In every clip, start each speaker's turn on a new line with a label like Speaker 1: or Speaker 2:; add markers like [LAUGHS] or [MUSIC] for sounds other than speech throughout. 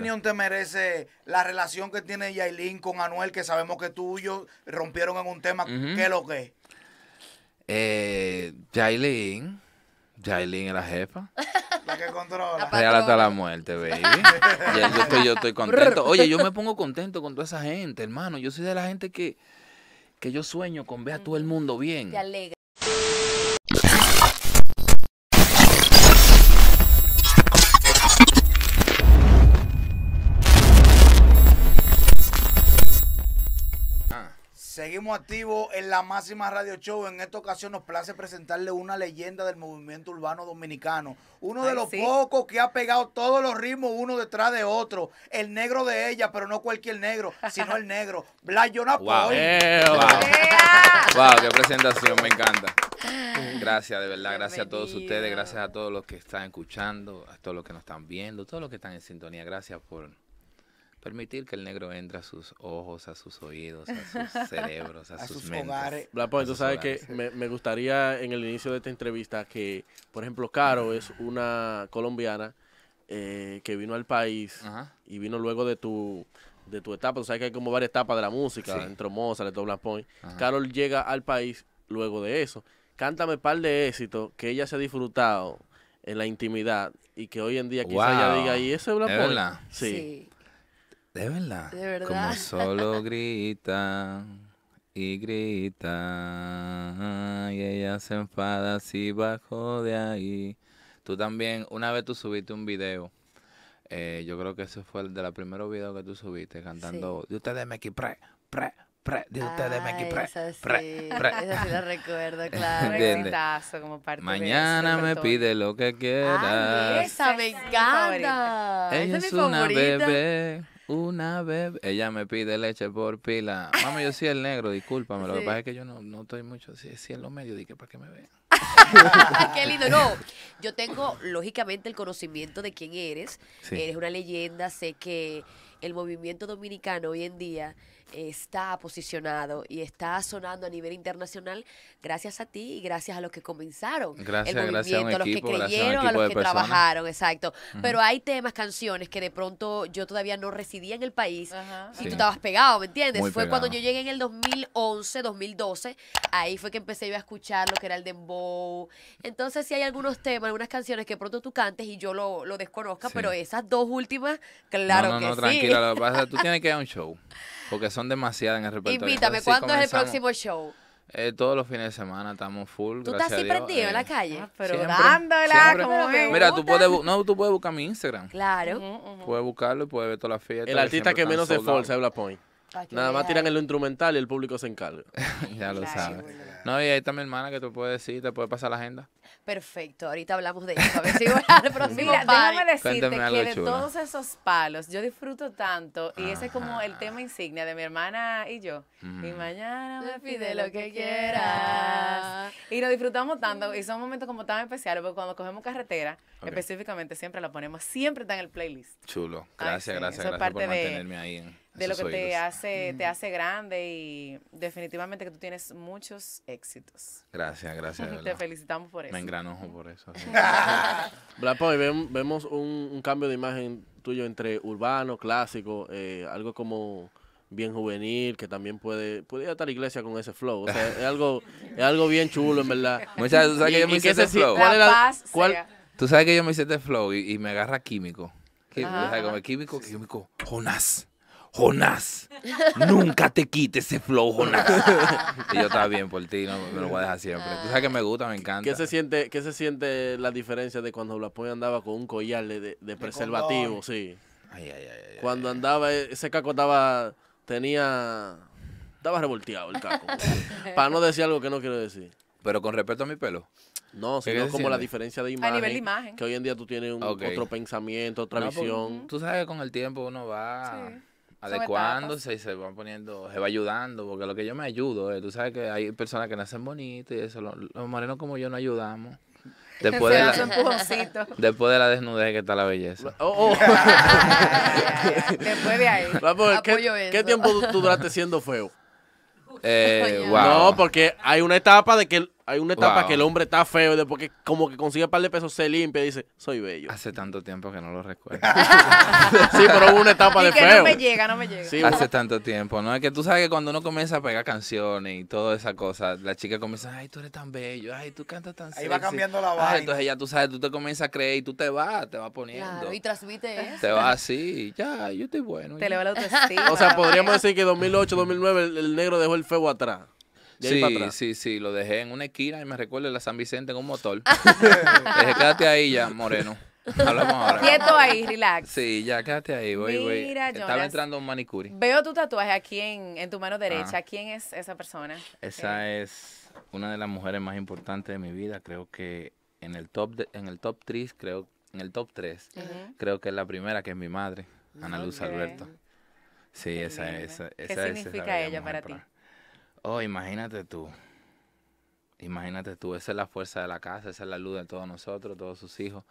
Speaker 1: ¿Qué opinión te merece la relación que tiene Yailin con Anuel, que sabemos que tú y yo rompieron en un tema? ¿Qué es lo que? es?
Speaker 2: Eh, Yailin. Yailin es la jefa. [LAUGHS] La que controla. Real hasta la muerte, baby. [LAUGHS] yo, yo, estoy, contento. Oye, yo me pongo contento con toda esa gente, hermano. Yo soy de la gente que, que yo sueño con ver a todo el mundo bien.
Speaker 1: Seguimos activos en la máxima radio show. En esta ocasión nos place presentarle una leyenda del movimiento urbano dominicano. Uno de los pocos que ha pegado todos los ritmos uno detrás de otro. El negro de ella, pero no cualquier negro, sino el negro. [LAUGHS] Blayona eh, wow. wow. qué presentación,
Speaker 2: me encanta. [LAUGHS] Gracias, de verdad, gracias a todos ustedes, gracias a todos los que están escuchando, a todos los que nos están viendo, todos los que están en sintonía. Gracias
Speaker 3: por permitir que el negro entre a sus ojos, a sus oídos, a sus [LAUGHS] cerebros, a, sus, mentes. Hogares. Point, tú sabes que me, gustaría en el inicio de esta entrevista que, por ejemplo, Caro es una colombiana eh, que vino al país y vino luego de tu de tu etapa, tú sabes que hay como varias etapas de la música, Entró entre Mozart, todo Black Point. Carol llega al país luego de eso. Cántame un par de éxitos que ella se ha disfrutado en la intimidad y que hoy en día quizás ella diga, ¿y eso es Black Point? sí.
Speaker 2: De verdad. Como [LAUGHS] solo grita y grita. Y ella se enfada si bajo de ahí. Tú también, una vez tú subiste un video. Eh, yo creo que ese fue el de los primeros videos que tú subiste cantando. De ustedes me pre, pre, pre. De ustedes
Speaker 4: me pre, esa sí. pre, pre. [LAUGHS] Esa sí la recuerdo, [LAUGHS] claro. gritazo como parte Mañana
Speaker 2: me pide lo que quieras.
Speaker 4: esa me encanta. Ella esa mi es una bebé.
Speaker 2: Una vez Ella me pide leche por pila. Mami, yo soy el negro, discúlpame. Lo que pasa es que yo no, no estoy mucho así, es en los medios. Dije, ¿para que me vean?
Speaker 4: [LAUGHS] Qué lindo. No, yo tengo lógicamente el conocimiento de quién eres. Eres una leyenda. Sé que el movimiento dominicano hoy en día está posicionado y está sonando a nivel internacional gracias a ti y gracias a los que comenzaron el movimiento, a, los que creyeron, a, los que trabajaron, exacto. Pero hay temas, canciones que de pronto yo todavía no residía en el país y tú estabas pegado, ¿me entiendes? fue cuando yo llegué en el 2011, 2012, ahí fue que empecé yo a escuchar lo que era el dembow. Entonces si hay algunos temas, algunas canciones que pronto tú cantes y yo lo, lo desconozca, pero esas dos últimas, claro no, no, no, tranquila,
Speaker 2: tú [LAUGHS] tienes que ir un show, porque son son demasiadas en el repertorio. Invítame, ¿cuándo es el próximo show? Eh, todos los fines de semana estamos full. Tú estás así en
Speaker 4: la eh. calle. Ah, pero dándola Como me Mira, tú puedes,
Speaker 3: no, tú puedes buscar mi Instagram.
Speaker 4: Claro.
Speaker 3: Puedes buscarlo y puedes ver todas las fiestas. El artista que menos se esforza es Black Point. Nada más tiran el instrumental y el público se encarga.
Speaker 2: [LAUGHS] ya lo sabes. No, y ahí está mi hermana, que tú puedes decir, te puede pasar la agenda.
Speaker 4: Perfecto, ahorita hablamos de eso. A ver si voy al [LAUGHS] próximo Mira,
Speaker 5: déjame decirte que de todos esos palos, yo disfruto tanto y ese es como el tema insignia de mi hermana y yo. Y mañana me pide lo que quieras. Y lo disfrutamos tanto y son momentos como tan especiales porque cuando cogemos carretera, específicamente siempre la ponemos, siempre está en el playlist.
Speaker 2: Chulo, gracias, gracias, gracias por mantenerme ahí. En de lo que te hace, te
Speaker 5: hace grande y definitivamente que tú tienes muchos éxitos. Gracias, gracias. [LAUGHS] te felicitamos por eso. Me engranojo
Speaker 2: por eso.
Speaker 3: y [LAUGHS] vemos un, cambio de imagen tuyo entre urbano, clásico, eh, algo como bien juvenil, que también puede, puede estar iglesia con ese flow. O sea, es algo, es algo bien chulo, en verdad. Muchas veces, ¿sabes que yo me hice ese flow?
Speaker 2: Tú sabes que yo me hice este flow y, me agarra químico. Químico, químico, químico, Jonás, nunca te quites ese flow, Jonás. y yo estaba bien por ti, me lo voy a dejar siempre. Tú sabes que me gusta, me encanta.
Speaker 3: ¿Qué se siente, qué se siente la diferencia de cuando Blapoy andaba con un collar de, preservativo? Sí. Ay, ay, ay, cuando andaba, ese caco estaba, tenía, estaba revolteado el caco. [LAUGHS] para no decir algo que no quiero decir. Pero con respecto a mi pelo. No, sino como la diferencia de imagen, a nivel de imagen. Que hoy en día tú tienes otro pensamiento, otra pues, visión. Tú sabes que con el tiempo uno va
Speaker 2: adecuándose y se van poniendo,
Speaker 3: se va ayudando, porque lo que yo me
Speaker 2: ayudo, eh, tú sabes que hay personas que nacen bonitas y eso, los, morenos como yo no ayudamos. [LAUGHS] Después de, la, [LAUGHS] después de la desnudez que está la belleza. [LAUGHS] Oh, oh.
Speaker 3: después de ahí. ¿qué, tiempo tú duraste siendo feo? Eh, no, porque hay una etapa de que hay una etapa que el hombre está feo y después como que consigue un par de pesos se limpia y dice, soy bello. Hace tanto tiempo que no lo recuerdo. [LAUGHS] sí, pero
Speaker 5: hubo una etapa de feo. No me llega, no me llega. Hace
Speaker 2: tanto tiempo, ¿no? Es que tú sabes que cuando uno comienza a pegar canciones y toda esa cosa, la chica comienza, ay, tú eres tan bello, ay, tú cantas tan sexy. Ahí va cambiando la vaina. entonces ya tú sabes, tú te comienzas a creer y tú te vas, te vas poniendo. y
Speaker 4: transmite Te vas
Speaker 2: así, ya, yo estoy bueno. Te
Speaker 4: le va la autoestima.
Speaker 5: O sea, podríamos
Speaker 2: decir que 2008, 2009 el, el negro dejó el feo atrás sí, sí, sí, lo dejé en una esquina y me recuerdo la San Vicente en un motor. [LAUGHS] dejé, quédate ahí ya, Moreno. Hablamos ahora. Quieto ahí, relax. Sí, ya quédate ahí, voy, voy. Estaba entrando un manicuri.
Speaker 5: Veo tu tatuaje aquí en, tu mano derecha. ¿Quién es esa persona? Esa
Speaker 2: eh, es una de las mujeres más importantes de mi vida. Creo que en el top en el top 3, creo en el top 3, creo que es la primera que es mi madre, Ana Luz Alberto. Sí, esa, esa, ¿Qué significa ella para ti? Oh, imagínate tú. Imagínate tú, esa es la fuerza de la casa, esa es la luz de todos nosotros, todos sus hijos.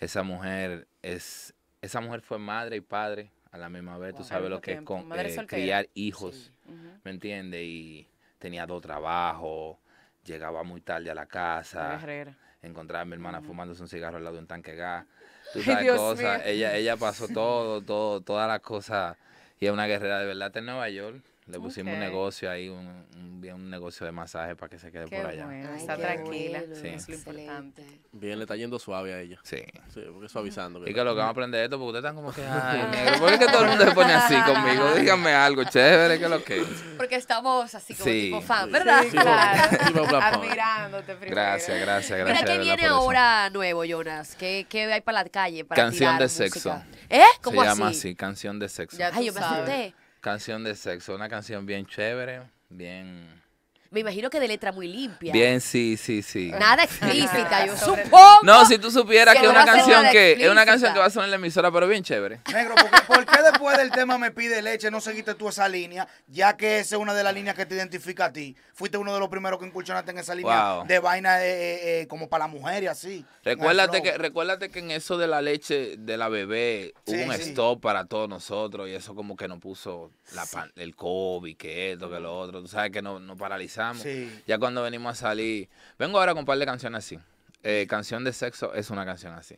Speaker 2: Esa mujer es esa mujer fue madre y padre a la misma vez, tú sabes lo que es con, eh, criar hijos, ¿me entiendes? Y tenía dos trabajos, llegaba muy tarde a la casa. encontraba a mi hermana fumándose un cigarro al lado de un tanque de gas. [LAUGHS] Tú sabes ella ella pasó [LAUGHS] todo, todo todas las cosas y es una guerrera de verdad en Nueva York. Le pusimos un negocio ahí, un, un, negocio de masaje para que se quede por allá. Bueno. está tranquila, es lo importante.
Speaker 3: Bien, le está yendo suave a ella. Sí. Sí, porque suavizando. y que lo que vamos a aprender esto, porque ustedes están como que, [LAUGHS] ay, ¿por qué
Speaker 4: todo el mundo
Speaker 2: se
Speaker 3: pone así conmigo? [LAUGHS] Díganme algo chévere, que lo que
Speaker 4: Porque estamos así como tipo fan, ¿verdad? Sí, claro. [LAUGHS] Admirándote primero. Gracias, gracias, gracias. Mira, ¿qué viene ahora nuevo, Jonas? ¿Qué, ¿Qué, hay para la calle? Para canción de sexo. ¿Eh? ¿Cómo se así? Se llama así,
Speaker 2: canción de sexo. ay, yo me asusté canción de sexo, una canción bien chévere, bien
Speaker 4: me imagino que de letra muy limpia. Bien, sí,
Speaker 2: sí, sí. Nada explícita, yo [LAUGHS] supongo.
Speaker 1: No, si tú supieras que, es una canción que es una canción que va a
Speaker 2: sonar en la emisora, pero bien chévere.
Speaker 1: Negro, ¿por qué, después del tema me pide leche no seguiste tú esa línea? Ya que esa es una de las líneas que te identifica a ti. Fuiste uno de los primeros que incursionaste en esa línea de vaina eh, eh, eh, como para la mujer y así. Recuérdate que,
Speaker 2: recuérdate que en eso de la leche de la bebé hubo un stop para todos nosotros y eso como que nos puso la el COVID, que esto, que lo otro. Tú sabes que nos no paralizamos ya cuando venimos a salir. Vengo ahora con un par de canciones así. Eh, canción de sexo es una canción así.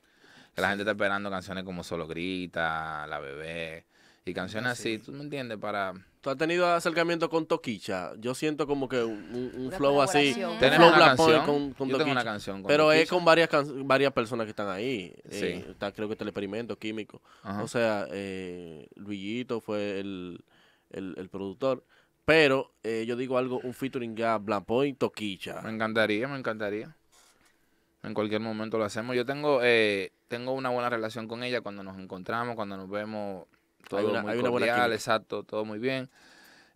Speaker 2: Que la gente está esperando canciones como Solo Grita, La Bebé. Y canciones así,
Speaker 3: ¿tú me entiendes? Para ¿Tú has tenido acercamiento con Toquicha? Yo siento como que un, flow así. Tenemos una canción. Con, Pero es con varias varias personas que están ahí. Eh, creo que está el experimento químico. O sea, eh, fue el, el productor. Pero eh, yo digo algo, un featuring a Blanpoint, Toquicha. Me encantaría, me encantaría. En cualquier
Speaker 2: momento lo hacemos. Yo tengo, eh, tengo una buena relación con ella cuando nos encontramos, cuando nos vemos. Todo hay una, muy exacto, todo muy bien.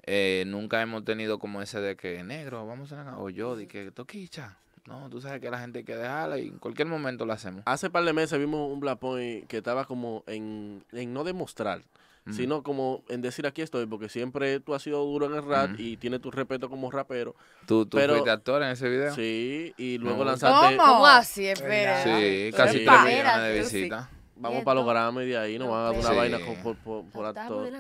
Speaker 2: Eh, nunca hemos tenido como ese de que negro, vamos a o yo, de que toquicha. No, tú sabes que la gente hay
Speaker 3: que dejarla y
Speaker 2: en cualquier momento lo hacemos.
Speaker 3: Hace par de meses vimos un Black que estaba como en, en no demostrar sino como en decir aquí estoy, porque siempre tú has sido duro en el rap y tienes tu respeto como rapero. ¿Tú, tú pero, actor en ese video? Sí, y luego no. lanzaste... ¿Cómo? así? Espera. Sí, casi sí. de visita Vamos para los Grammy de ahí, nos van a dar una vaina por, por, actor.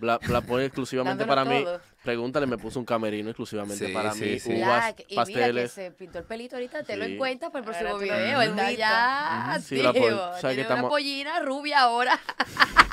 Speaker 3: La, la pone exclusivamente para mí. Pregúntale, me puso un camerino exclusivamente para sí, mí. Uvas, y pasteles. Mira que se
Speaker 4: pintó el pelito ahorita, te lo encuentras para el próximo video. el día ya, o sea, que estamos... una pollina rubia ahora. [LAUGHS]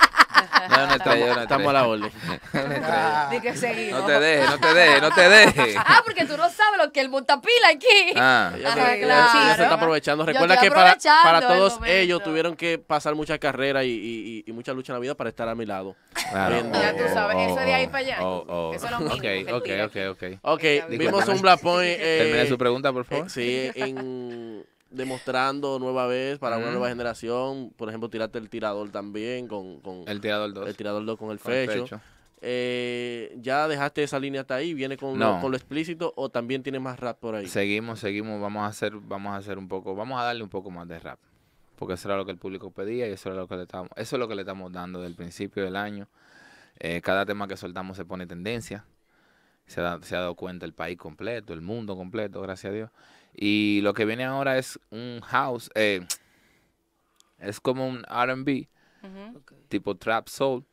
Speaker 3: No, Estamos a la orden. [LAUGHS]
Speaker 4: Ah. que No te
Speaker 3: dejes, no te dejes, no te dejes. [LAUGHS] Ah,
Speaker 4: porque tú no sabes lo que el montapila aquí. Ah, ya claro. se
Speaker 3: está aprovechando. Recuerda que para, para todos ellos tuvieron que pasar mucha carrera y, y, y, mucha lucha en la vida para estar a mi lado. Claro. ya tú sabes, eso de ahí oh. para allá. Oh, oh, eso es lo Okay, ok, ok, ok. vimos un Black Point. Eh, su pregunta, por favor. Eh, sí, en demostrando nueva vez para una nueva generación. Por ejemplo, tiraste el tirador también con, el tirador 2. El tirador con el fecho. Eh, ¿Ya dejaste esa línea hasta ahí? ¿Viene con, lo, explícito o también tiene más rap por ahí?
Speaker 2: Seguimos, seguimos. Vamos a hacer, vamos a hacer un poco, vamos a darle un poco más de rap. Porque eso era lo que el público pedía y eso era lo que le estamos, eso es lo que le estamos dando del principio del año. Eh, cada tema que soltamos se pone tendencia. Se ha, dado cuenta el país completo, el mundo completo, gracias a Dios. Y lo que viene ahora es un house, eh, es como un RB, tipo trap soul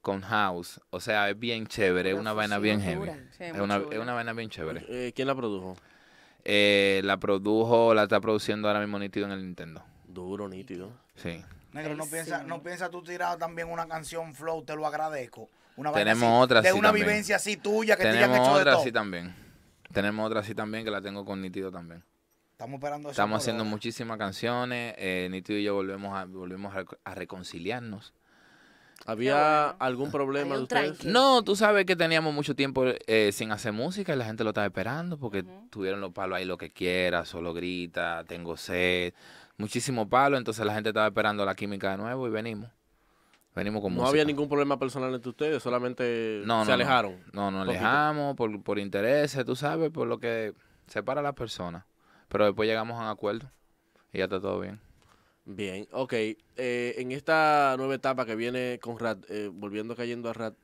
Speaker 2: con house. O sea, es bien chévere, es una vaina bien heavy. es, una, vaina bien chévere. Eh, eh, ¿Quién la produjo? la produjo, la está produciendo ahora mismo nítido en
Speaker 3: el Nintendo. Duro, nítido. Sí.
Speaker 1: Negro, no piensa, no piensa tú tirado también una canción flow, te lo agradezco. Tenemos otra De una vivencia así tuya que Tenemos te otra así también.
Speaker 2: Tenemos otra así también que la tengo con Nitido también.
Speaker 1: Estamos esperando Estamos haciendo
Speaker 2: muchísimas canciones. Eh, Nitido y yo volvemos a, volvemos a, reconciliarnos.
Speaker 3: ¿Había algún problema
Speaker 2: No, tú sabes que teníamos mucho tiempo eh, sin hacer música y la gente lo estaba esperando porque tuvieron los palos ahí, lo que quiera, solo grita, tengo sed, muchísimo palo, entonces la gente estaba esperando la química de nuevo y venimos. Venimos no había
Speaker 3: ningún problema personal entre ustedes, solamente se alejaron.
Speaker 2: No, nos alejamos por, por intereses,
Speaker 3: tú sabes, por lo que separa a las personas.
Speaker 2: Pero después llegamos a un acuerdo y ya está
Speaker 3: todo bien. Bien, ok. Eh, en esta nueva etapa que viene con Rat, eh, volviendo cayendo a Rat,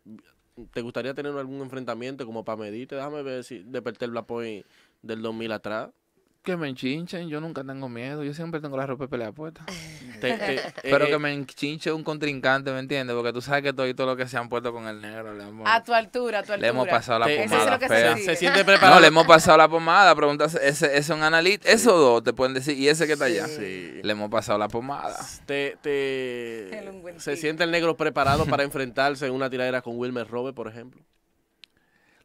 Speaker 3: ¿te gustaría tener algún enfrentamiento como para medirte? Déjame ver si desperté el Blackpoint del 2000 atrás. Que me enchinchen, yo nunca tengo miedo,
Speaker 2: yo siempre tengo la ropa de pelea puesta. [LAUGHS] [LAUGHS] Espero [LAUGHS] eh, que eh. me enchinche un contrincante, ¿me entiendes? Porque tú sabes que todo y todo lo que se han puesto con el negro. a tu altura, a tu altura. [LAUGHS] Le hemos pasado la pomada. Se, siente preparado. No, le hemos pasado la pomada. Preguntas, ese es un analista. Esos dos te pueden decir. Y ese que está allá. Le hemos pasado la pomada.
Speaker 3: se siente el negro preparado para enfrentarse en una tiradera con Wilmer Robe, por ejemplo.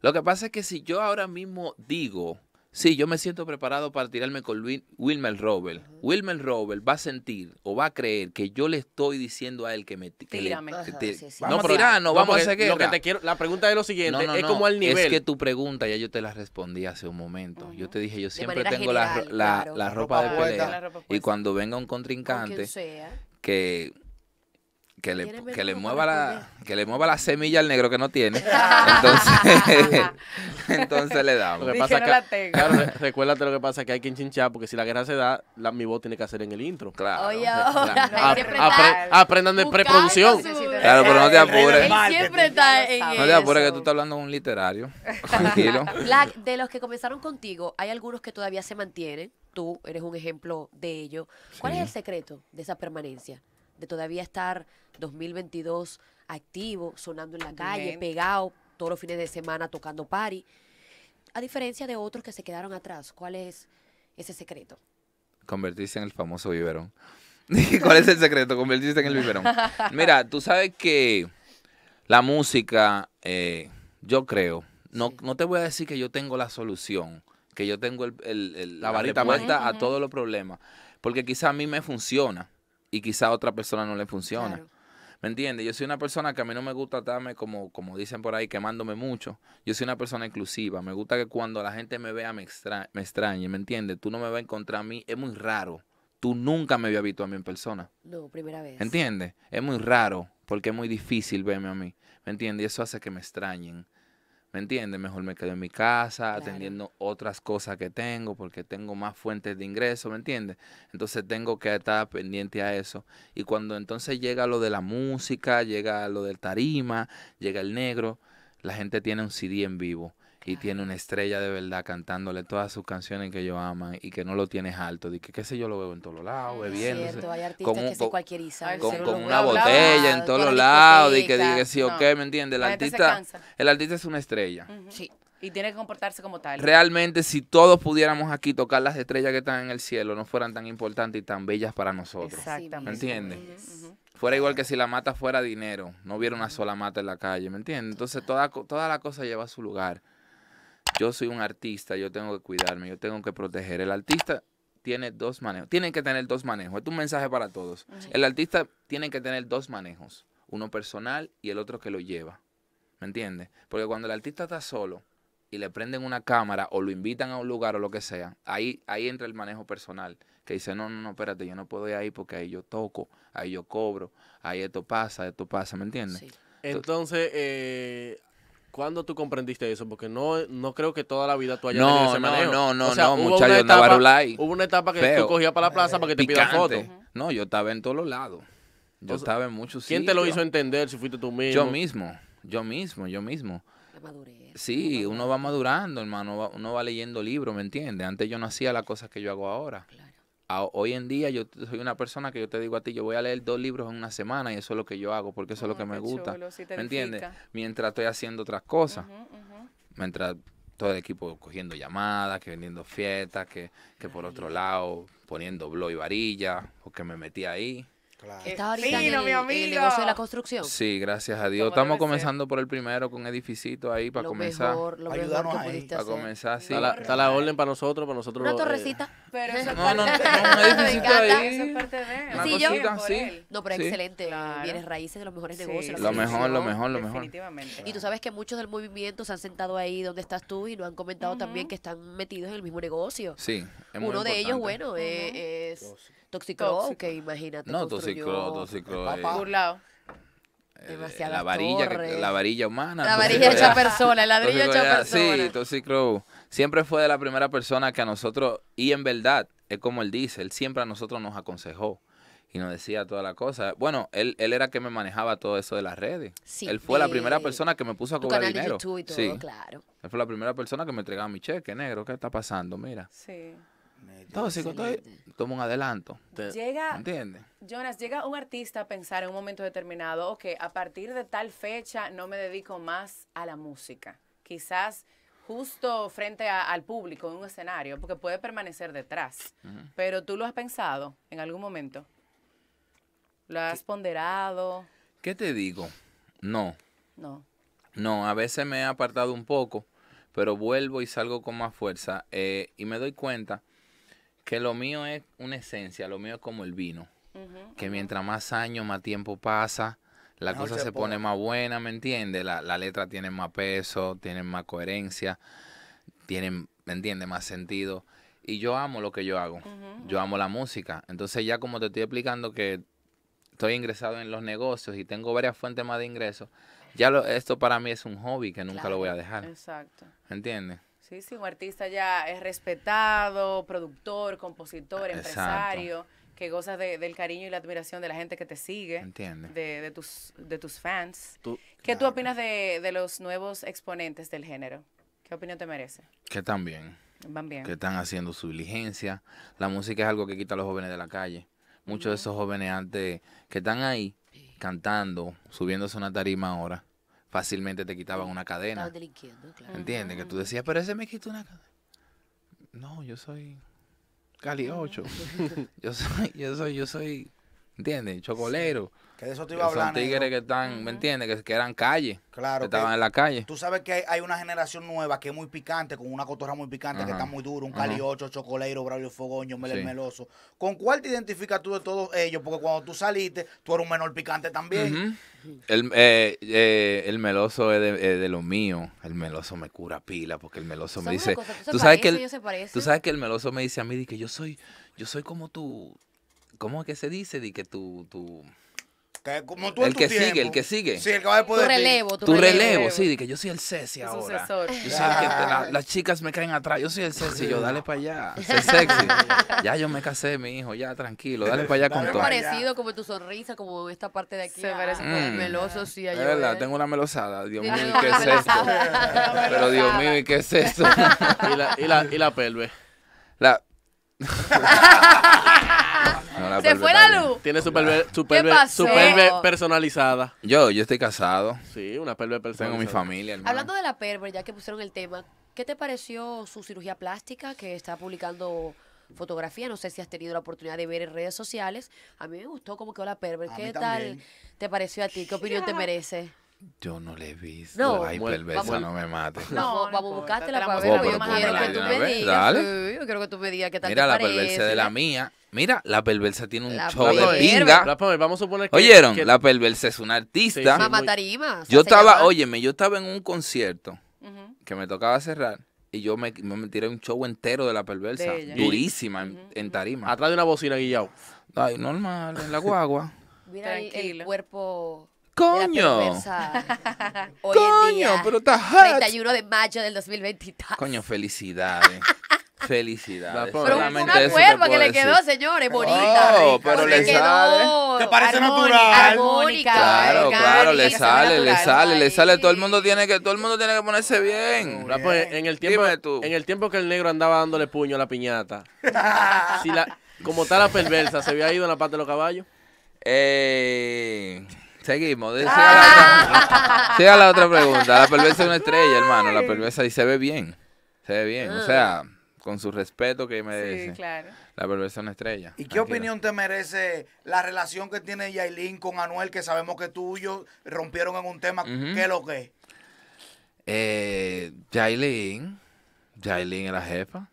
Speaker 3: Lo que pasa es que si yo ahora
Speaker 2: mismo digo Sí, yo me siento preparado para tirarme con Wilmer Robel. Wilmer Robel va a sentir o va a creer que yo le estoy diciendo a él que me que Tírame. No,
Speaker 3: no, vamos a seguir. quiero, la pregunta es lo siguiente, es como al nivel. Es que
Speaker 2: tu pregunta ya yo te la respondí hace un momento. Yo te dije, yo siempre tengo la, ropa, de pelea. y cuando venga un contrincante que que le, mueva la
Speaker 3: que le mueva la semilla al negro que no tiene [LAUGHS] [LAUGHS] entonces le damos lo que recuérdate lo que pasa que hay que enchinchar porque si la guerra se da mi voz tiene que hacer en el intro claro, aprendan de preproducción claro pero no te
Speaker 2: apures no te apures que tú estás hablando con un literario [LAUGHS] tranquilo
Speaker 4: de los que comenzaron contigo hay algunos que todavía se mantienen tú eres un ejemplo de ello ¿cuál es el secreto de esa permanencia todavía estar 2022 activo, sonando en la calle, pegado, todos los fines de semana tocando party. A diferencia de otros que se quedaron atrás, ¿cuál es ese secreto?
Speaker 2: Convertirse en el famoso biberón. [LAUGHS] ¿Cuál es el secreto? Convertirse en el biberón. Mira, tú sabes que la música, eh, yo creo, no, no te voy a decir que yo tengo la solución, que yo tengo el, el, la, varita vuelta a todos los problemas, porque quizá a mí me funciona, y quizá a otra persona no le funciona. ¿Me entiendes? Yo soy una persona que a mí no me gusta estarme, como, como dicen por ahí, quemándome mucho. Yo soy una persona inclusiva. Me gusta que cuando la gente me vea me, extrañe, ¿me entiendes? Tú no me vas a encontrar a mí. Es muy raro. Tú nunca me habías visto a mí en persona.
Speaker 4: No, primera vez.
Speaker 2: ¿Entiendes? Es muy raro porque es muy difícil verme a mí. ¿Me entiendes? Y eso hace que me extrañen. ¿Me entiendes? Mejor me quedo en mi casa atendiendo otras cosas que tengo porque tengo más fuentes de ingreso, ¿me entiendes? Entonces tengo que estar pendiente a eso. Y cuando entonces llega lo de la música, llega lo del tarima, llega el negro, la gente tiene un CD en vivo y tiene una estrella de verdad cantándole todas sus canciones que yo amo y que no lo tienes alto. Dice que qué sé yo, lo veo en todos lados, mm, bebiendo. Cierto, hay artistas con, Con, una botella en todos los lados y que diga sí o qué, ¿me entiendes? El artista, el artista es una estrella.
Speaker 5: Sí. Y tiene que comportarse como tal.
Speaker 2: Realmente, si todos pudiéramos aquí tocar las estrellas que están en el cielo, no fueran tan importantes y tan bellas para nosotros. Exactamente. ¿Me entiendes? Fuera igual que si la mata fuera dinero. No hubiera una sola mata en la calle, ¿me entiendes? Entonces, toda, toda la cosa lleva a su lugar yo soy un artista, yo tengo que cuidarme, yo tengo que proteger. El artista tiene dos manejos, tiene que tener dos manejos. es un mensaje para todos. El artista tiene que tener dos manejos, uno personal y el otro que lo lleva. ¿Me entiendes? Porque cuando el artista está solo y le prenden una cámara o lo invitan a un lugar o lo que sea, ahí, ahí entra el manejo personal, que dice, no, no, no, espérate, yo no puedo ir ahí porque ahí yo toco, ahí yo cobro, ahí esto pasa, esto pasa, ¿me entiendes?
Speaker 3: Entonces, eh, ¿Cuándo tú comprendiste eso? Porque no, no creo que toda la vida tú hayas no, tenido ese no, manejo. No, no, o sea, no, muchachos, ahí. Hubo una etapa que tú cogías para la plaza para que te pidan fotos.
Speaker 2: No, yo estaba en todos los lados. Yo estaba en muchos ¿Quién te lo hizo entender si
Speaker 3: fuiste tú mismo? Yo mismo,
Speaker 2: yo mismo, yo mismo. La madurez. Sí, uno va madurando, hermano, uno va leyendo libros, ¿me entiendes? Antes yo no hacía las cosas que yo hago ahora. Claro hoy en día yo soy una persona que yo te digo a ti, yo voy a leer dos libros en una semana y eso es lo que yo hago porque eso es lo que ah, me gusta. ¿Me entiendes? Mientras estoy haciendo otras cosas. Mientras todo el equipo cogiendo llamadas, que vendiendo fiestas, que, por otro lado poniendo blog y varilla, o que me metí ahí.
Speaker 4: Claro. Estás ahorita y en, el, mi amigo. negocio de la construcción.
Speaker 2: Sí, gracias a Dios. Estamos comenzando por el primero con un edificito ahí para comenzar. Mejor, lo
Speaker 4: ahí. Para comenzar,
Speaker 3: sí. Está la, orden para nosotros, para nosotros. Una eh, torrecita. Pero eso
Speaker 4: no, no, no, un [LAUGHS] edificito ahí. es Una sí, yo, sí. No, pero es excelente. Vienes raíces de los mejores negocios. Lo mejor, lo mejor, lo mejor. Definitivamente. Y tú sabes que muchos del movimiento se han sentado ahí donde estás tú y nos han comentado también que están metidos en el mismo negocio. Sí. Uno de ellos, bueno, eh, es Toxicro, que imagínate. No, eh, la varilla, la varilla humana. La varilla hecha persona, el ladrillo hecha persona.
Speaker 2: Sí, siempre fue de la primera persona que a nosotros, y en verdad, es como él dice, él siempre a nosotros nos aconsejó y nos decía toda la cosa. Bueno, él, él era que me manejaba todo eso de las redes.
Speaker 4: él fue la primera persona
Speaker 2: que me puso a cobrar canal dinero. De YouTube y todo, claro. Él fue la primera persona que me entregaba mi cheque, negro, ¿qué está pasando? Mira. Sí. Tóxico, un adelanto. Llega,
Speaker 5: Jonas, llega un artista a pensar en un momento determinado, ok, a partir de tal fecha no me dedico más a la música. Quizás justo frente al público en un escenario, porque puede permanecer detrás. Pero tú lo has pensado en algún momento. ¿Lo has ponderado?
Speaker 2: ¿Qué te digo? No. No. No, a veces me he apartado un poco, pero vuelvo y salgo con más fuerza. Eh, y me doy cuenta que lo mío es una esencia, lo mío es como el vino. que mientras más años, más tiempo pasa, la cosa se, pone más buena, ¿me entiendes? La, la, letra tiene más peso, tiene más coherencia, tienen, ¿me entiendes? Más sentido. Y yo amo lo que yo hago. yo amo la música. Entonces ya como te estoy explicando que estoy ingresado en los negocios y tengo varias fuentes más de ingresos, ya esto para mí es un hobby que nunca lo voy a dejar. Exacto. ¿Me entiendes?
Speaker 5: Sí, sí, un artista ya es respetado, productor, compositor, empresario, que gozas del cariño y la admiración de la gente que te sigue, de, de, tus, de tus fans. ¿Qué tú opinas de, los nuevos exponentes del género? ¿Qué opinión te merece? Que están bien. Que
Speaker 2: están haciendo su diligencia. La música es algo que quita a los jóvenes de la calle. Muchos de esos jóvenes antes que están ahí cantando, subiéndose a una tarima ahora, fácilmente te quitaban una cadena.
Speaker 4: Claro. ¿Entiendes?
Speaker 2: Que tú ah. decías, pero ese me quitó una cadena. No, yo soy Cali 8. Ah. [LAUGHS] yo soy, yo soy, yo soy, ¿entiendes? Chocolero.
Speaker 1: Que de eso te iba a hablar. Son tigres
Speaker 2: que están, ¿me entiendes? Que, que, eran calle.
Speaker 1: Claro. Que estaban en la calle. Tú sabes que hay, una generación nueva que es muy picante, con una cotorra muy picante, que está muy duro, un uh -huh. caliocho, braulio fogoño, Mel meloso. ¿Con cuál te identificas tú de todos ellos? Porque cuando tú saliste, tú eres un menor picante también.
Speaker 2: Eh, eh, el, meloso es de, lo mío. El meloso me cura pila porque el meloso me dice. tú, sabes que el, tú sabes que el meloso me dice a mí que yo soy, yo soy como tú. ¿Cómo es que se dice? di que tú
Speaker 1: como tú el que sigue, el que sigue. el tu relevo, Tu, relevo, sí, de que yo
Speaker 2: soy el sexy ahora. Sucesor. [LAUGHS] las chicas me caen atrás, yo soy el sexy yo dale para allá, [LAUGHS] sexy. ya yo me casé, mi hijo, ya tranquilo, dale para allá con todo. parecido
Speaker 4: como tu sonrisa, como esta parte de aquí. Se parece ah, mm. meloso, sí. Es verdad, tengo una melosada, Dios mío, qué es esto? Pero Dios mío, qué es esto? y
Speaker 3: la, y la, y la pelve. La... [LAUGHS] Se fue la luz. Tiene su super personalizada. Yo, yo estoy casado. Sí, una perve personalizada. Tengo mi familia. Hablando
Speaker 4: de la perver ya que pusieron el tema, ¿qué te pareció su cirugía plástica que está publicando fotografía. No sé si has tenido la oportunidad de ver en redes sociales. A mí me gustó cómo quedó la perver. ¿Qué tal te pareció a ti? ¿Qué opinión te merece? Yo no le he visto. No, Ay, perversa, pues, no me mates. No, vamos a la para ver. Yo quiero que tú me Yo quiero que tú me digas qué tal Mira, la perversa de la
Speaker 2: mía. Mira, la perversa tiene un show de pinga.
Speaker 3: vamos a suponer que. Oyeron,
Speaker 2: la perversa es una artista. tarima. yo estaba, óyeme, yo estaba en un concierto que me tocaba cerrar y yo me, me, tiré un show entero de la perversa. durísima en, tarima. Atrás de una bocina guillao. Ay, normal, en la guagua.
Speaker 4: Mira el cuerpo
Speaker 2: Coño.
Speaker 4: [LAUGHS] Coño, pero está hot. 31 de mayo del 2023.
Speaker 2: Coño, felicidades. [LAUGHS] Felicidades. Pero una oh, que le quedó,
Speaker 4: señores, bonita. pero le sale. Te parece natural. Armónica. Claro, claro, le sale, le
Speaker 3: sale, le sale. Todo el mundo tiene que, todo el mundo tiene que ponerse bien. en el tiempo, en el tiempo que el negro andaba dándole puño a la piñata,
Speaker 4: [LAUGHS]
Speaker 3: como está la perversa, se había ido en la parte de los caballos. Eh. Seguimos. Ah.
Speaker 2: Siga la, otra, pregunta. La perversa es una estrella, hermano. La perversa y se ve bien. Se ve bien. O ah. sea, con su respeto que dice. Sí, claro. La perversa es una estrella. ¿Y qué opinión
Speaker 1: te merece la relación que tiene Yailin con Anuel, que sabemos que tú y yo rompieron en un tema? ¿Qué es lo que?
Speaker 2: Eh, Yailin Jailin es la jefa.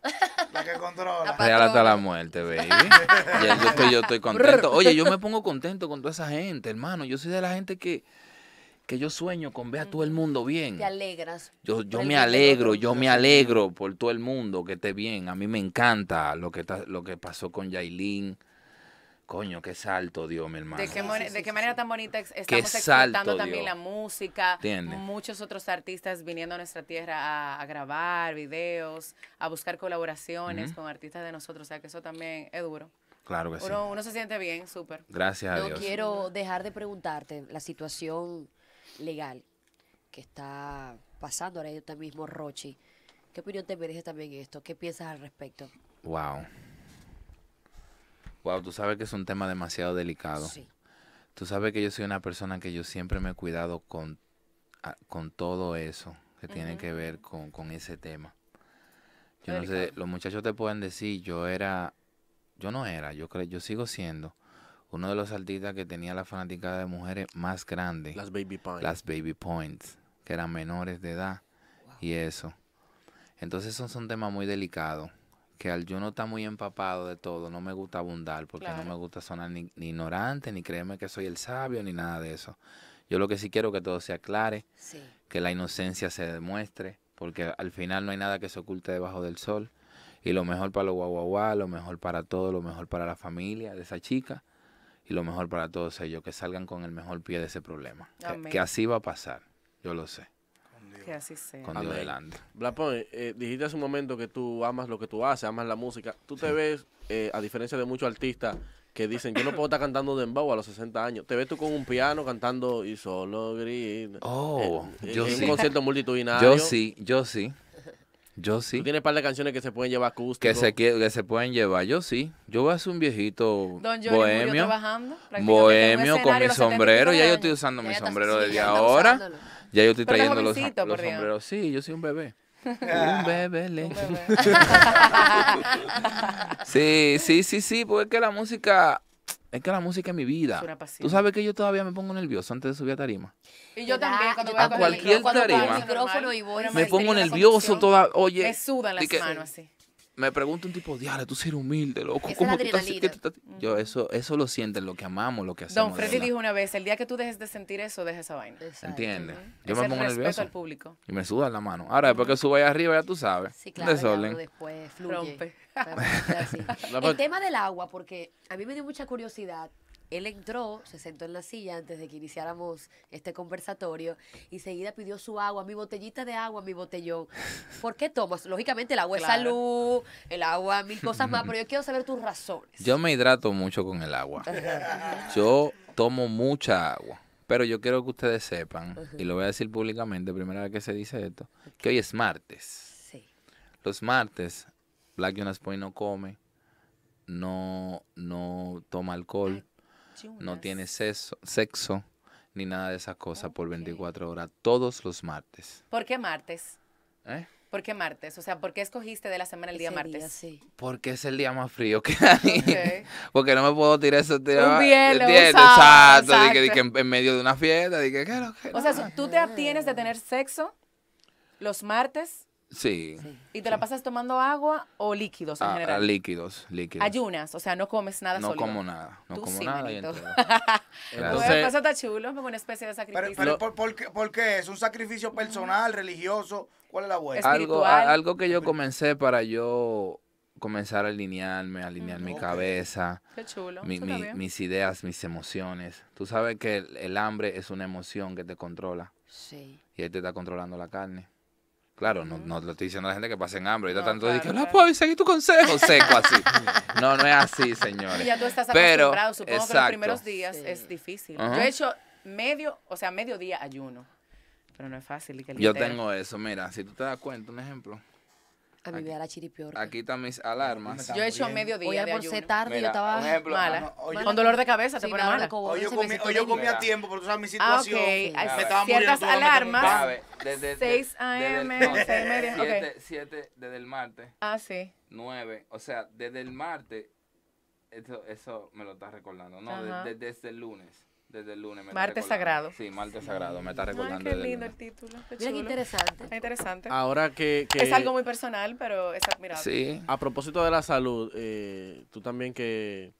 Speaker 2: La
Speaker 1: que controla. hasta
Speaker 2: la muerte, baby. [LAUGHS] yo, estoy, yo estoy contento. Oye, yo me pongo contento con toda esa gente, hermano. Yo soy de la gente que, que yo sueño con ver a todo el mundo bien. Te alegras. Yo, yo me alegro, yo me alegro por todo el mundo que esté bien. A mí me encanta lo que, lo que pasó con Yailin coño, qué salto Dios mi hermano. De qué,
Speaker 5: manera tan bonita estamos qué también la música. ¿Entiendes? Muchos otros artistas viniendo a nuestra tierra a, grabar videos, a buscar colaboraciones con artistas de nosotros. O sea, que eso también es duro.
Speaker 2: Claro que sí. Uno
Speaker 5: se siente bien, súper.
Speaker 2: Gracias a Yo quiero
Speaker 4: dejar de preguntarte la situación legal que está pasando ahora mismo Rochi. ¿Qué opinión te merece también esto? ¿Qué piensas al respecto?
Speaker 2: Wow. Wow, tú sabes que es un tema demasiado delicado. Sí. Tú sabes que yo soy una persona que yo siempre me he cuidado con, con todo eso que tiene que ver con, ese tema. Yo no sé, los muchachos te pueden decir, yo era, yo no era, yo creo, yo sigo siendo uno de los artistas que tenía la fanática de mujeres más grande. Las Baby Points. Las Baby Points, que eran menores de edad y eso. Entonces son, son tema muy delicado que al yo no está muy empapado de todo, no me gusta abundar, porque no me gusta sonar ni, ignorante, ni créeme que soy el sabio, ni nada de eso. Yo lo que sí quiero que todo se aclare, que la inocencia se demuestre, porque al final no hay nada que se oculte debajo del sol. Y lo mejor para los guaguaguá, lo mejor para todo, lo mejor para la familia de esa chica, y lo mejor para todos ellos, que salgan con el mejor pie de ese problema. que así va a pasar, yo lo sé
Speaker 5: así Con Dios delante.
Speaker 3: Blapón, eh, dijiste hace un momento que tú amas lo que tú haces, amas la música. Tú te ves, eh, a diferencia de muchos artistas que dicen, yo no puedo estar cantando embau a los 60 años. Te ves tú con un piano cantando y solo grita. Eh, oh, yo en sí. un concierto [LAUGHS] multitudinario. Yo sí,
Speaker 2: yo sí. Yo sí. Tú
Speaker 3: tienes un par de canciones que se pueden llevar acústico. Que se,
Speaker 2: que se pueden llevar, yo sí. Yo voy a ser un viejito bohemio. bohemio con mi sombrero. Ya yo estoy usando mi sombrero desde ahora. Ya yo estoy trayendo los, los Sí, yo soy un bebé. Ah. un bebé, le. [LAUGHS] sí, sí, sí, sí, porque es que la música es que la música es mi vida. Tú sabes que yo todavía me pongo nervioso antes de subir a tarima.
Speaker 4: Y yo también, cuando a, cualquier tarima, me pongo nervioso toda, oye, me sudan las manos así
Speaker 2: me pregunta un tipo, diablo, tú eres humilde, loco. Es ¿Cómo tú estás, Yo, eso, eso lo sientes lo que amamos, lo que hacemos. Don Freddy dijo
Speaker 5: una vez, el día que tú dejes de sentir eso, dejes esa vaina.
Speaker 2: ¿Entiendes? Yo me pongo nervioso. al público. Y me sudan la mano. Ahora, después que subo ahí arriba, ya tú sabes. Sí, claro.
Speaker 4: Desorden. Después fluye. Rompe. [LAUGHS] El tema del agua, porque a mí me dio mucha curiosidad él entró, se sentó en la silla antes de que iniciáramos este conversatorio y seguida pidió su agua, mi botellita de agua, mi botellón. ¿Por qué tomas? Lógicamente el agua es salud, el agua, mil cosas más, [LAUGHS] pero yo quiero saber tus razones.
Speaker 2: Yo me hidrato mucho con el agua. yo tomo mucha agua. Pero yo quiero que ustedes sepan, y lo voy a decir públicamente, primera vez que se dice esto, que hoy es martes. Sí. Los martes, Black Jonas Point no come, no, no toma alcohol no tienes sexo, ni nada de esa cosa por 24 horas todos los martes.
Speaker 5: ¿Por qué martes? ¿Eh? ¿Por qué martes? O sea, ¿por qué escogiste de la semana el día martes? Día,
Speaker 2: Porque es el día más frío que hay. [LAUGHS] Porque no me puedo tirar eso. Tirar, un hielo, exacto. Dije, en, medio de una fiesta. qué,
Speaker 5: o sea, ¿tú te abstienes de tener sexo los martes? Sí. ¿Y te la pasas tomando agua o líquidos en ah, general? Ah,
Speaker 2: líquidos, líquidos.
Speaker 5: Ayunas, o sea, no comes nada no No como nada, no como nada. [LAUGHS]
Speaker 2: eso
Speaker 5: está chulo, como una especie de sacrificio.
Speaker 1: Pero, ¿por, qué, es? ¿Un sacrificio personal, religioso? ¿Cuál es la buena? Algo, algo
Speaker 2: que yo comencé para yo comenzar a alinearme, alinear mi cabeza. Qué chulo. mis ideas, mis emociones. Tú sabes que el, hambre es una emoción que te controla. Sí. Y ahí te está controlando la carne. Claro, no, no le estoy diciendo a la gente que pasen hambre. y no, tanto claro, dije, no puedo seguir tu consejo seco así. [LAUGHS] no, no es así, señores. Y ya
Speaker 4: tú estás Pero,
Speaker 2: acostumbrado. Supongo que los primeros
Speaker 5: días es difícil. Yo he hecho medio, o sea, medio día ayuno. Pero no es fácil. Yo tengo
Speaker 2: eso. Mira, si tú te das cuenta, un ejemplo
Speaker 5: a vivir me a la chiripiorca.
Speaker 2: Aquí están mis alarmas. Yo he hecho medio día. por ser tarde, Mira, yo estaba ejemplo, mala. No, con dolor de
Speaker 5: cabeza, sí, te pone
Speaker 1: mala. Hoy yo, comí, yo comí a tiempo, porque tú sabes mi
Speaker 5: situación. Ah, okay.
Speaker 2: Me estaba Ciertas muriendo, alarmas. Desde, 6 a.m., 6 y 7, desde el martes. Ah, sí. 9. O sea, desde el martes, eso, eso me lo estás recordando. No, desde, desde el lunes. Desde el lunes. Marte Sagrado. Sí, martes Sagrado, me está
Speaker 5: recordando. qué lindo el título. interesante. Ahora que, Es algo muy personal, pero es admirable. Sí.
Speaker 3: A propósito de la salud, eh, tú también que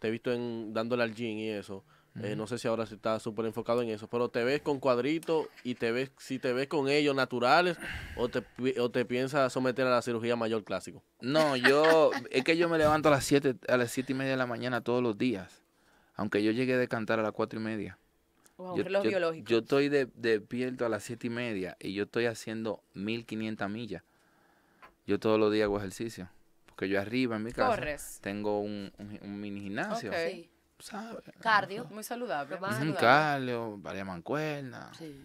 Speaker 3: te he visto en, dándole al gym y eso. Eh, no sé si ahora si está súper enfocado en eso, pero te ves con cuadritos y te ves, si te ves con ellos naturales o te, o piensas someter a la cirugía mayor clásico. No, yo, es que yo me
Speaker 2: levanto a las 7, a las siete y media de la mañana todos los días aunque yo llegué de cantar a las cuatro y media.
Speaker 5: yo,
Speaker 2: estoy despierto a las siete y media y yo estoy haciendo 1500 millas. Yo todos los días hago ejercicio. Porque yo arriba en mi casa tengo un, un, mini gimnasio.
Speaker 5: Cardio, muy saludable.
Speaker 2: Cardio, varias mancuernas. Sí.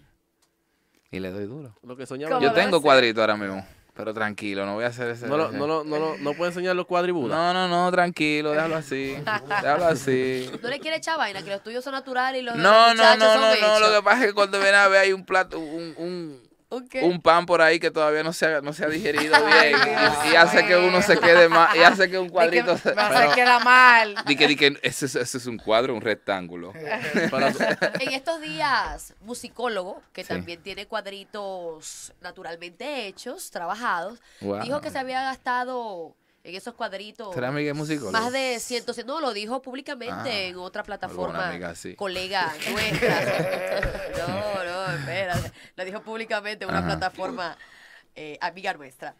Speaker 2: Y le doy duro.
Speaker 3: Lo que soñaba. Yo tengo
Speaker 2: cuadrito ahora mismo. Pero tranquilo, no voy a hacer ese. No, lo, no,
Speaker 3: lo, no, no puedo enseñar los cuadributos. No, no, no, tranquilo, déjalo así. déjalo
Speaker 2: así.
Speaker 4: ¿No [LAUGHS] le quieres echar vaina? Que los tuyos son naturales y los de los muchachos no, son no, no, no,
Speaker 2: Lo que pasa es que cuando ven a ver hay un plato, un, un un pan por ahí que todavía no se ha, no se ha digerido bien y, hace que uno se quede mal y hace que un cuadrito se,
Speaker 4: queda mal
Speaker 2: di que, ese, es un cuadro un rectángulo [LAUGHS] [LAUGHS] en
Speaker 4: estos días musicólogo que también tiene cuadritos naturalmente hechos trabajados dijo que se había gastado en esos cuadritos. Más de 100, no, lo dijo públicamente ah, en otra plataforma, colega [LAUGHS] nuestra. La Lo dijo públicamente una plataforma eh, amiga nuestra.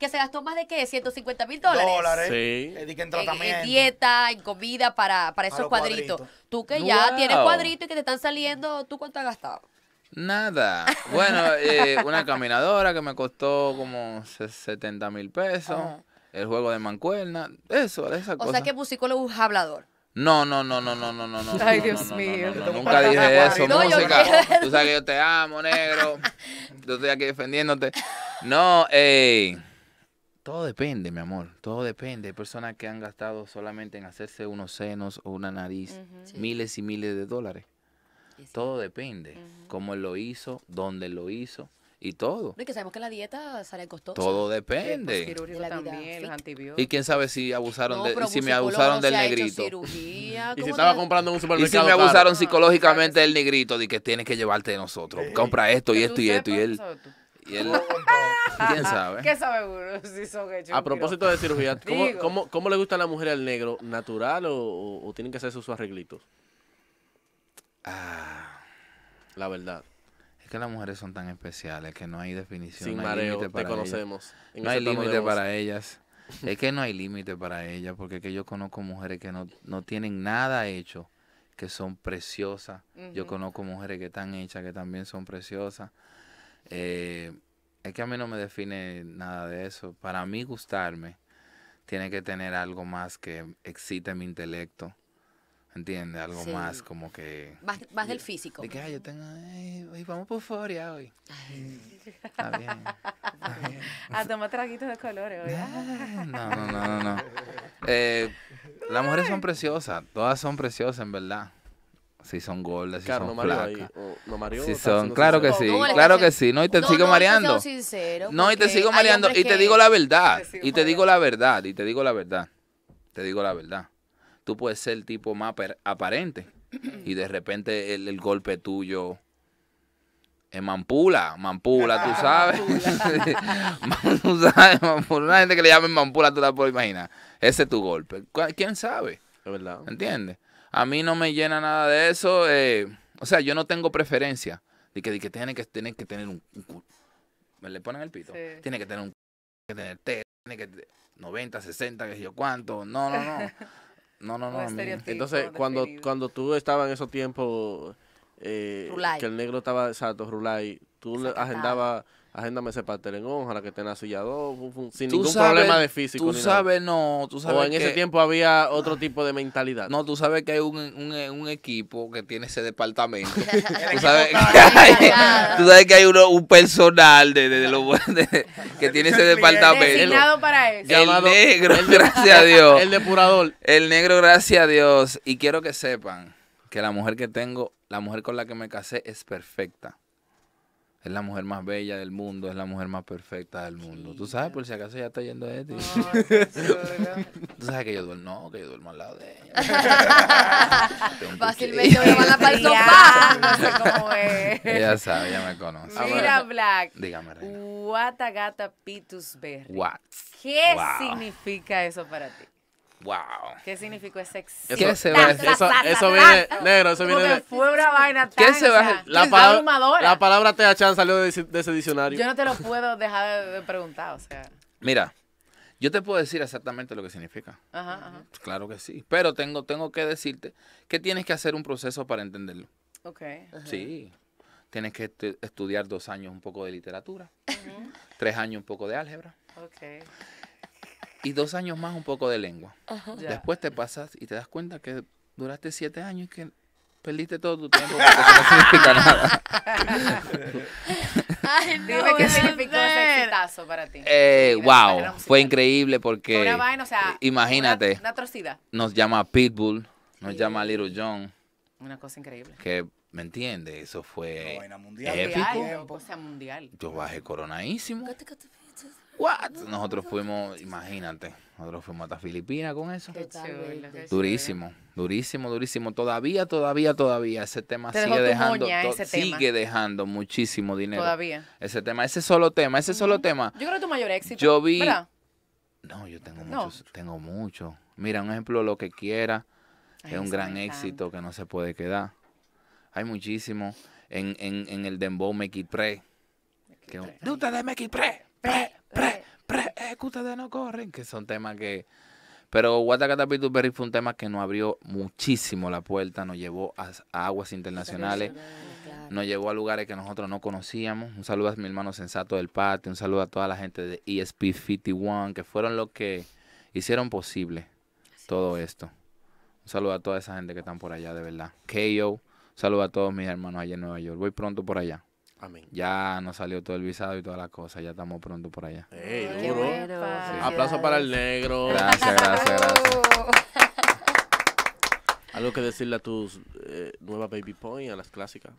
Speaker 4: Que se gastó más de qué? 150 mil dólares. Eh,
Speaker 1: en,
Speaker 4: dieta, en comida para, para esos cuadritos. Tú que ya tienes cuadritos y que te están saliendo, ¿tú cuánto has gastado?
Speaker 1: Nada.
Speaker 2: Bueno, eh, una caminadora que me costó como 70 mil pesos. El juego de mancuerna. Eso, esa cosa. O sea que
Speaker 4: musicólogo es hablador.
Speaker 2: No, no, no, no, no, no, no, no. Ay, Dios mío. nunca dije eso, música. [LAUGHS] Tú sabes que yo te amo, negro. Yo estoy aquí defendiéndote. No, Todo depende, mi amor. Todo depende. Hay personas que han gastado solamente en hacerse unos senos o una nariz miles y miles de dólares. Todo depende. Cómo él lo hizo, dónde lo hizo y todo. Y
Speaker 4: que sabemos que la dieta sale costosa. Todo pues, depende. Los también, los antibióticos. Y
Speaker 2: quién sabe si abusaron si me abusaron ah, del negrito.
Speaker 4: y si estaba
Speaker 3: comprando un supermercado. Y si me abusaron
Speaker 2: psicológicamente del negrito de que tienes que llevarte de nosotros. Compra
Speaker 3: esto y esto y esto y él. [LAUGHS]
Speaker 5: ¿Quién
Speaker 3: sabe? ¿Qué sabe uno si son
Speaker 5: hechos? A propósito de
Speaker 3: cirugía, ¿cómo, le gusta a la mujer al negro? ¿Natural o, tienen que hacer sus arreglitos? Ah. La verdad
Speaker 2: que las mujeres son tan especiales? Que no hay definición. no hay límite para ellas. es que no hay límite para ellas, porque es que yo conozco mujeres que no, tienen nada hecho, que son preciosas. Yo conozco mujeres que están hechas, que también son preciosas. Eh, es que a mí no me define nada de eso. Para mí gustarme tiene que tener algo más que excite mi intelecto, ¿Entiendes? Algo más como que...
Speaker 4: Vas, del físico. De que, yo tengo... vamos por
Speaker 5: euforia hoy. Está bien. A tomar traguitos de colores hoy.
Speaker 2: No, no, no, no. las mujeres son preciosas. Todas son preciosas, en verdad. Si son gordas, si son flacas. si son, claro que sí, claro que sí. No, y te sigo mareando.
Speaker 4: no, y te sigo mareando. Y te digo la verdad. Y
Speaker 2: te digo la verdad. Y te digo la verdad. Te digo la verdad tú puedes ser el tipo más aparente y de repente el, golpe tuyo es mampula, mampula, tú ah, sabes. [LAUGHS] [LAUGHS] sabes, Una gente que le llamen mampula, tú la puedes imaginar. Ese es tu golpe. ¿Quién sabe? Es verdad. ¿Entiendes? A mí no me llena nada de eso. Eh, o sea, yo no tengo preferencia de que, de que tiene que, que tener un, Me le ponen el pito. Tiene que tener un tiene que tener tiene que 90, 60, qué sé yo cuánto. No, no, no. [LAUGHS] No, no, no. Entonces,
Speaker 3: cuando, cuando tú estabas en esos tiempos eh, que el negro estaba, exacto, Rulay, tú agendabas agéndame ese pastel en hoja, la que estén dos, sin ningún problema de físico. Tú sabes,
Speaker 2: no, tú sabes. O en ese
Speaker 3: tiempo había otro tipo de mentalidad. No, tú sabes que
Speaker 2: hay un, equipo que tiene ese departamento. [LAUGHS] tú, sabes que hay, un personal de, de, [LAUGHS] que tiene ese departamento. El,
Speaker 5: para eso. negro,
Speaker 2: gracias a Dios. El depurador. El negro, gracias a Dios. Y quiero que sepan que la mujer que tengo, la mujer con la que me casé es perfecta es la mujer más bella del mundo, es la mujer más perfecta del mundo. Tú sabes, por si acaso ya está yendo a este. [LAUGHS] Tú sabes que yo duermo, no, que yo duermo al lado de
Speaker 5: ella. [LAUGHS] Fácilmente me van a para [LAUGHS] el No sé cómo es. Ella sabe, ya me conoce. Mira, Black. Dígame, Reina. gata Pitus Berry. What? ¿Qué significa eso para ti? Wow. ¿Qué significó ese éxito? Eso, viene,
Speaker 3: negro, eso viene de...
Speaker 5: Fue vaina ¿Qué se va la, palabra, la
Speaker 3: palabra THAN salió de, ese diccionario. Yo no
Speaker 5: te lo [LAUGHS] puedo dejar de, preguntar, o sea.
Speaker 3: Mira,
Speaker 2: yo te puedo decir exactamente lo que significa. Ajá, ajá. Claro que sí, pero tengo, tengo que decirte que tienes que hacer un proceso para entenderlo.
Speaker 5: Ok. Sí.
Speaker 2: Tienes que estudiar dos años un poco de literatura, tres años un poco de álgebra. Ok y dos años más un poco de lengua. Después te pasas y te das cuenta que duraste siete años y que perdiste todo tu tiempo [LAUGHS] porque eso no significa nada. [LAUGHS]
Speaker 5: Ay, Dime qué significó ese exitazo para ti. Eh, wow, fue
Speaker 2: increíble porque imagínate, una, Nos llama Pitbull, nos llama Little John.
Speaker 5: Una cosa increíble.
Speaker 2: Que ¿Me entiendes? Eso fue épico. Mundial,
Speaker 5: o sea, mundial.
Speaker 2: Yo bajé coronadísimo. Nosotros fuimos, imagínate, nosotros fuimos hasta Filipinas con eso. durísimo, durísimo, durísimo. Todavía, todavía, todavía ese tema sigue dejando, sigue dejando muchísimo dinero. Todavía. Ese tema, ese solo tema, ese solo tema. Yo
Speaker 5: creo que tu mayor éxito. Yo vi. No, yo tengo muchos,
Speaker 2: tengo mucho. Mira, un ejemplo, lo que quiera es un gran éxito que no se puede quedar. Hay muchísimo en, en, el dembow Make It Pre. ¿De Make pre, eh. pre, eh, de no corren, que son temas que... Pero Pitu Perry fue un tema que nos abrió muchísimo la puerta, nos llevó a, aguas internacionales, eh, nos llevó a lugares que nosotros no conocíamos. Un saludo a mi hermano Sensato del Patio, un saludo a toda la gente de ESP 51, que fueron los que hicieron posible todo esto. Un saludo a toda esa gente que están por allá, de verdad. KO, un saludo a todos mis hermanos allá en Nueva York. Voy pronto por allá. Ya nos salió todo el visado y todas las cosas. Ya estamos pronto por allá. ¡Ey,
Speaker 3: para el negro. Gracias, gracias, gracias. ¿Algo que decirle a tus eh, nuevas Baby points, a las clásicas?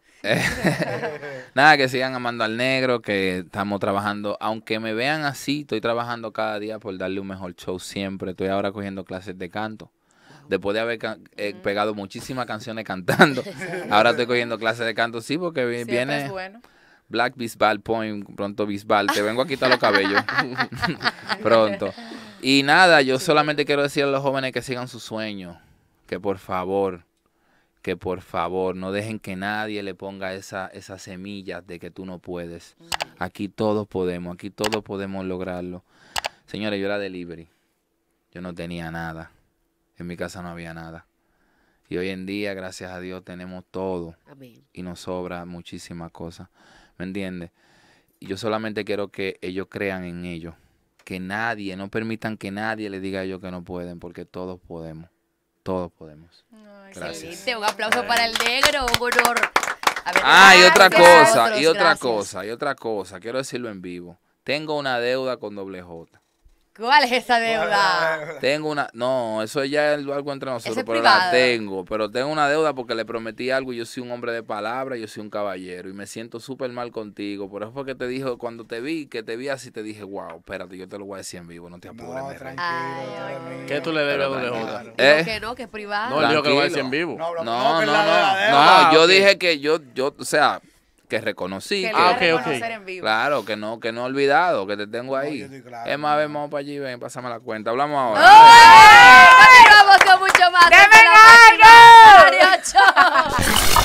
Speaker 3: [LAUGHS] Nada, que
Speaker 2: sigan amando al negro, que estamos trabajando. Aunque me vean así, estoy trabajando cada día por darle un mejor show siempre. Estoy ahora cogiendo clases de canto. Después de haber eh, mm. pegado muchísimas canciones cantando, [LAUGHS] ahora estoy cogiendo clases de canto, sí, porque viene... Black Bisbal Point, pronto Bisbal, te vengo a quitar los cabellos. [LAUGHS] [LAUGHS] pronto. Y nada, yo solamente quiero decir a los jóvenes que sigan su sueño, que por favor, que por favor no dejen que nadie le ponga esa, esas semillas de que tú no puedes. Aquí todos podemos, aquí todos podemos lograrlo. Señores, yo era delivery. Yo no tenía nada. En mi casa no había nada. Y hoy en día, gracias a Dios, tenemos todo. Y nos sobra muchísimas cosas. ¿me entiendes? Yo solamente quiero que ellos crean en ellos, que nadie, no permitan que nadie les diga a ellos que no pueden, porque todos podemos, todos podemos. Gracias.
Speaker 4: un aplauso para el negro, honor. Ah, y otra cosa, y otra cosa,
Speaker 2: y otra cosa, quiero decirlo en vivo. Tengo una deuda con doble J.
Speaker 4: ¿Cuál es esa deuda?
Speaker 2: Tengo una, no, eso ya es algo entre nosotros, pero la tengo, pero tengo una deuda porque le prometí algo y yo soy un hombre de palabra, yo soy un caballero y me siento súper mal contigo, por eso fue que te dijo, cuando te vi, que te vi así, te dije, wow, espérate, yo te lo voy a decir en vivo, no te
Speaker 4: apures. No, tranquilo, ¿Qué tú le debes a deuda? ¿Eh? No, que no, que es privado. No, yo que lo voy a decir en vivo. No, no, no, no, no, yo dije
Speaker 2: que yo, yo, o sea, que reconocí. Que ah, Claro, que no, que no he olvidado, que te tengo ahí. es más, vamos para allí, ven, pásame la cuenta. Hablamos ahora.
Speaker 4: vamos con mucho más. [LAUGHS]